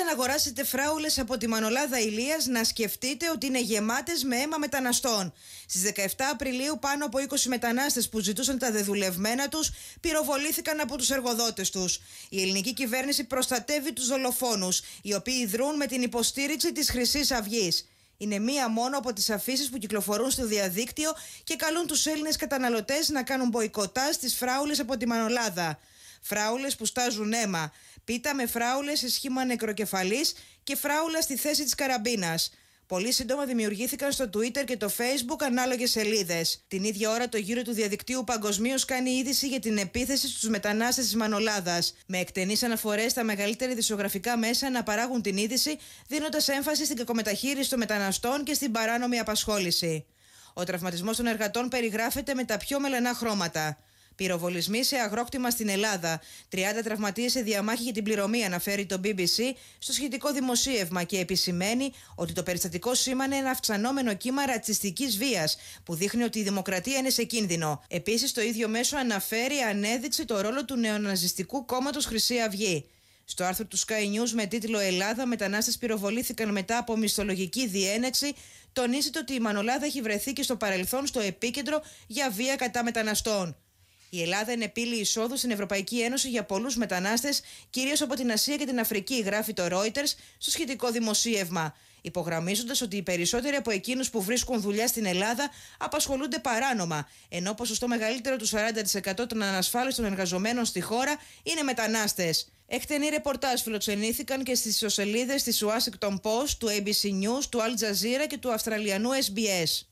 αγοράσετε φράουλες από τη Μανολάδα Ηλίας, να σκεφτείτε ότι είναι γεμάτες με αίμα μεταναστών. Στις 17 Απριλίου, πάνω από 20 μετανάστες που ζητούσαν τα δεδουλευμένα τους πυροβολήθηκαν από τους εργοδότες τους. Η ελληνική κυβέρνηση προστατεύει τους δολοφόνους, οι οποίοι δρούν με την υποστήριξη της Χρυσής Αυγής. Είναι μία μόνο από τις αφήσεις που κυκλοφορούν στο διαδίκτυο και καλούν τους Έλληνες καταναλωτές να κάνουν μποϊκοτά στις φράουλες από τη Μανολάδα. Φράουλες που στάζουν αίμα. Πίτα με φράουλες σε σχήμα νεκροκεφαλής και φράουλα στη θέση της καραμπίνας. Πολύ σύντομα δημιουργήθηκαν στο Twitter και το Facebook ανάλογες σελίδες. Την ίδια ώρα το γύρο του διαδικτύου παγκοσμίως κάνει είδηση για την επίθεση στους μετανάστες της Μανολάδας. Με εκτενείς αναφορές τα μεγαλύτερα δισογραφικά μέσα να παράγουν την είδηση, δίνοντας έμφαση στην κακομεταχείριση των μεταναστών και στην παράνομη απασχόληση. Ο τραυματισμός των εργατών περιγράφεται με τα πιο μελανά χρώματα. Πυροβολισμοί σε αγρόκτημα στην Ελλάδα. 30 τραυματίες σε διαμάχη για την πληρωμή, αναφέρει το BBC στο σχετικό δημοσίευμα και επισημαίνει ότι το περιστατικό σήμανε ένα αυξανόμενο κύμα ρατσιστικής βίας, που δείχνει ότι η δημοκρατία είναι σε κίνδυνο. Επίσης, το ίδιο μέσο αναφέρει ανέδειξε το ρόλο του νεοναζιστικού κόμματος Χρυσή Αυγή. Στο άρθρο του Sky News με τίτλο Ελλάδα, μετανάστες πυροβολήθηκαν μετά από μισθολογική διένεξη, τονίζεται ότι η Μανολάδα έχει βρεθεί και στο παρελθόν στο επίκεντρο για βία κατά μεταναστών. Η Ελλάδα είναι πύλη εισόδους στην Ευρωπαϊκή Ένωση για πολλούς μετανάστες, κυρίως από την Ασία και την Αφρική, γράφει το Reuters στο σχετικό δημοσίευμα. Υπογραμμίζοντας ότι οι περισσότεροι από εκείνους που βρίσκουν δουλειά στην Ελλάδα απασχολούνται παράνομα, ενώ ποσοστό μεγαλύτερο του 40% των ανασφάλιστων εργαζομένων στη χώρα είναι μετανάστες. Εκτενή ρεπορτάζ φιλοξενήθηκαν και στις ισοσελίδε της Washington Post, του ABC News, του Al Jazeera και του Αυστραλιανού SBS.